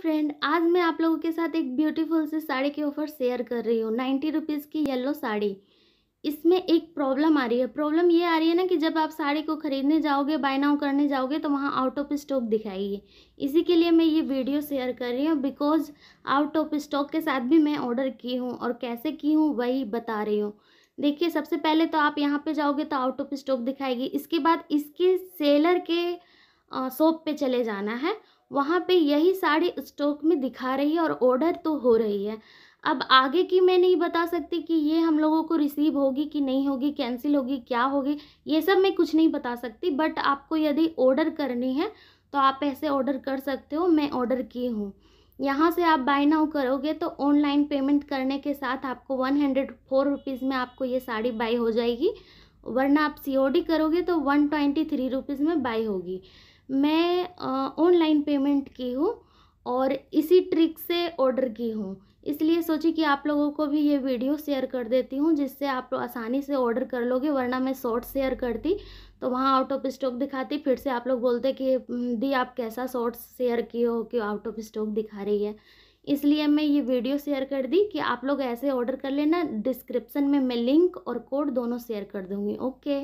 friend आज मैं आप लोगों के साथ एक ब्यूटीफुल से साड़ी की ऑफ़र शेयर कर रही हूँ नाइन्टी रुपीज़ की येलो साड़ी इसमें एक प्रॉब्लम आ रही है प्रॉब्लम ये आ रही है ना कि जब आप साड़ी को ख़रीदने जाओगे बाय नाउ करने जाओगे तो वहाँ आउट ऑफ स्टॉक दिखाएगी इसी के लिए मैं ये वीडियो शेयर कर रही हूँ बिकॉज आउट ऑफ स्टॉक के साथ भी मैं ऑर्डर की हूँ और कैसे की हूँ वही बता रही हूँ देखिए सबसे पहले तो आप यहाँ पर जाओगे तो आउट ऑफ स्टॉक दिखाएगी इसके बाद इसके सेलर के शॉप पर चले जाना है वहाँ पे यही साड़ी स्टॉक में दिखा रही है और ऑर्डर तो हो रही है अब आगे की मैं नहीं बता सकती कि ये हम लोगों को रिसीव होगी कि नहीं होगी कैंसिल होगी क्या होगी ये सब मैं कुछ नहीं बता सकती बट आपको यदि ऑर्डर करनी है तो आप ऐसे ऑर्डर कर सकते हो मैं ऑर्डर की हूँ यहाँ से आप बाय नाउ करोगे तो ऑनलाइन पेमेंट करने के साथ आपको वन हंड्रेड फोर रुपीज़ में आपको ये साड़ी बाई हो जाएगी वरना आप सी करोगे तो वन ट्वेंटी थ्री रुपीज़ में बाई होगी मैं ऑनलाइन पेमेंट की हूँ और इसी ट्रिक से ऑर्डर की हूँ इसलिए सोची कि आप लोगों को भी ये वीडियो शेयर कर देती हूँ जिससे आप लोग आसानी से ऑर्डर कर लोगे वरना मैं शॉर्ट शेयर करती तो वहाँ आउट ऑफ स्टॉक दिखाती फिर से आप लोग बोलते कि दी आप कैसा शॉर्ट शेयर किए हो कि आउट ऑफ स्टॉक दिखा रही है इसलिए मैं ये वीडियो शेयर कर दी कि आप लोग ऐसे ऑर्डर कर लेना डिस्क्रिप्सन में मैं लिंक और कोड दोनों शेयर कर दूँगी ओके